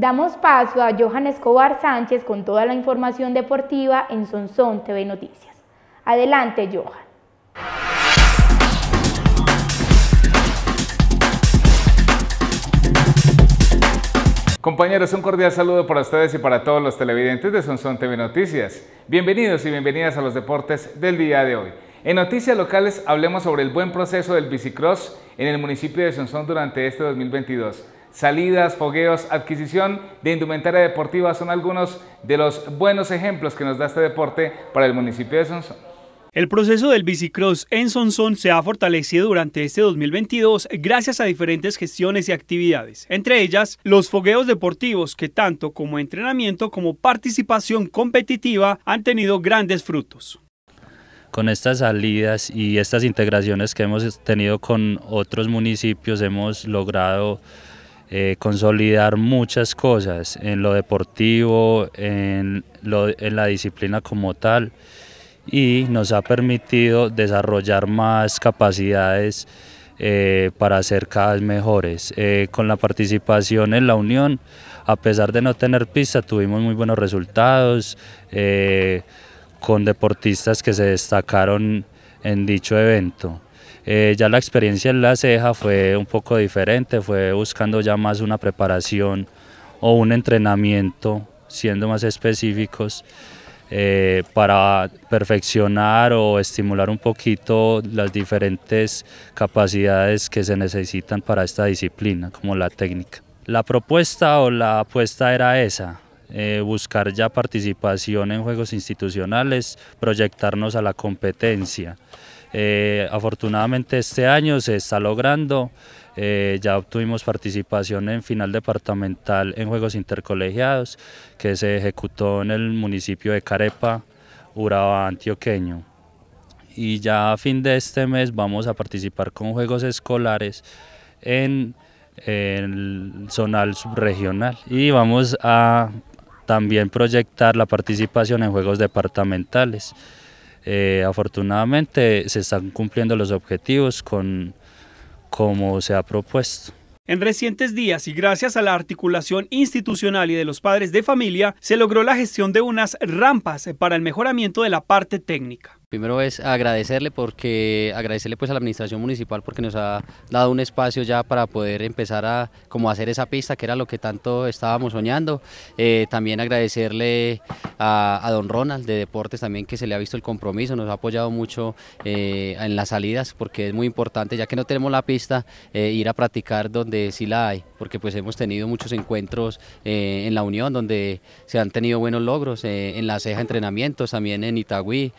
Damos paso a Johan Escobar Sánchez con toda la información deportiva en Sonsón TV Noticias. Adelante, Johan. Compañeros, un cordial saludo para ustedes y para todos los televidentes de Sonsón TV Noticias. Bienvenidos y bienvenidas a los deportes del día de hoy. En noticias locales hablemos sobre el buen proceso del bicicross en el municipio de Sonsón durante este 2022. Salidas, fogueos, adquisición de indumentaria deportiva son algunos de los buenos ejemplos que nos da este deporte para el municipio de Sonsón. El proceso del bicicross en Sonsón se ha fortalecido durante este 2022 gracias a diferentes gestiones y actividades, entre ellas los fogueos deportivos que tanto como entrenamiento como participación competitiva han tenido grandes frutos. Con estas salidas y estas integraciones que hemos tenido con otros municipios hemos logrado eh, consolidar muchas cosas en lo deportivo, en, la disciplina como tal y nos ha permitido desarrollar más capacidades eh, para ser cada vez mejores. Eh, con la participación en la Unión, a pesar de no tener pista, tuvimos muy buenos resultados con deportistas que se destacaron en dicho evento. Eh, ya la experiencia en la ceja fue un poco diferente, fue buscando ya más una preparación o un entrenamiento, siendo más específicos, eh, para perfeccionar o estimular un poquito las diferentes capacidades que se necesitan para esta disciplina, como la técnica. La propuesta o la apuesta era esa, eh, buscar ya participación en juegos institucionales, proyectarnos a la competencia. Eh, afortunadamente este año se está logrando, eh, ya obtuvimos participación en final departamental en Juegos Intercolegiados que se ejecutó en el municipio de Carepa, Urabá, antioqueño. Y ya a fin de este mes vamos a participar con Juegos Escolares en, en el zonal subregional y vamos a también proyectar la participación en Juegos Departamentales. Eh, afortunadamente se están cumpliendo los objetivos con como se ha propuesto. En recientes días y gracias a la articulación institucional y de los padres de familia, se logró la gestión de unas rampas para el mejoramiento de la parte técnica. Primero es agradecerle porque agradecerle pues a la administración municipal porque nos ha dado un espacio ya para poder empezar a como hacer esa pista que era lo que tanto estábamos soñando. Eh, también agradecerle a, don Ronald de Deportes también que se le ha visto el compromiso, nos ha apoyado mucho eh, en las salidas porque es muy importante ya que no tenemos la pista eh, ir a practicar donde sí la hay porque pues hemos tenido muchos encuentros en la Unión donde se han tenido buenos logros en la ceja entrenamientos también en Itagüí.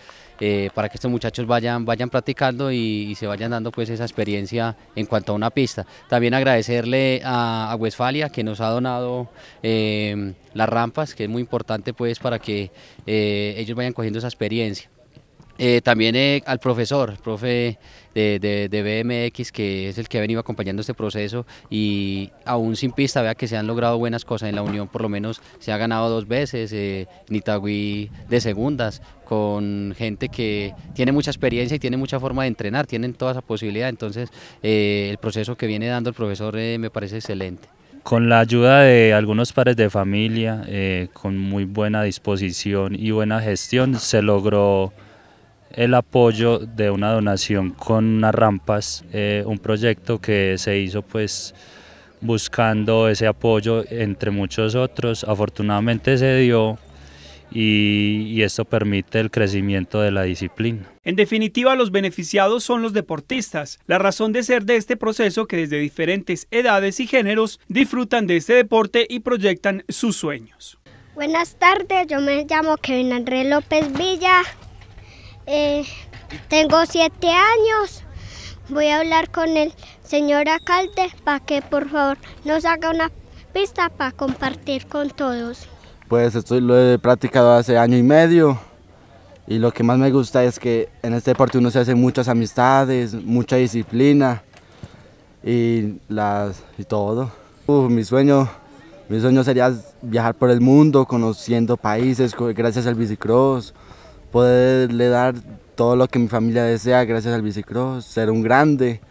Eh, para que estos muchachos vayan, vayan practicando y, se vayan dando pues esa experiencia en cuanto a una pista. También agradecerle a, Westfalia que nos ha donado eh, las rampas, que es muy importante pues para que eh, ellos vayan cogiendo esa experiencia. Eh, también eh, al profesor, profe de, BMX, que es el que ha venido acompañando este proceso y aún sin pista, vea que se han logrado buenas cosas en la Unión, por lo menos se ha ganado dos veces, eh, Nitagüí de segundas, con gente que tiene mucha experiencia y tiene mucha forma de entrenar, tienen toda esa posibilidad, entonces eh, el proceso que viene dando el profesor me parece excelente con la ayuda de algunos pares de familia, con muy buena disposición y buena gestión, se logró el apoyo de una donación con unas rampas, eh, un proyecto que se hizo pues buscando ese apoyo entre muchos otros. Afortunadamente se dio y, y, esto permite el crecimiento de la disciplina. En definitiva, los beneficiados son los deportistas, la razón de ser de este proceso que desde diferentes edades y géneros disfrutan de este deporte y proyectan sus sueños. Buenas tardes, yo me llamo Kevin Andrés López Villa, eh, tengo siete años. Voy a hablar con el señor alcalde para que por favor nos haga una pista para compartir con todos. Pues esto lo he practicado hace año y medio y lo que más me gusta es que en este deporte uno se hace muchas amistades, mucha disciplina y, las, y todo. mi sueño mi sueño sería viajar por el mundo conociendo países gracias al bicicross poderle dar todo lo que mi familia desea gracias al bicicross, ser un grande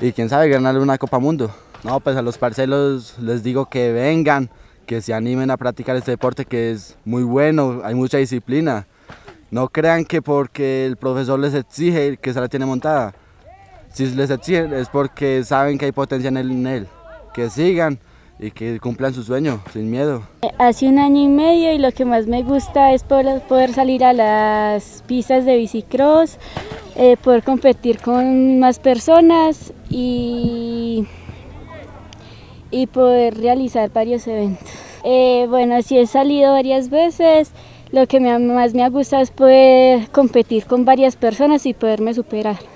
y quién sabe ganarle una Copa Mundo. No, pues a los parcelos les digo que vengan, que se animen a practicar este deporte que es muy bueno, hay mucha disciplina. No crean que porque el profesor les exige que se la tiene montada. Si les exige es porque saben que hay potencia en él. Que sigan y que cumplan su sueño sin miedo. Eh, hace un año y medio y lo que más me gusta es poder, salir a las pistas de bicicross, eh, poder competir con más personas y, y poder realizar varios eventos. Eh, bueno, sí he salido varias veces, lo que más me gusta es poder competir con varias personas y poderme superar.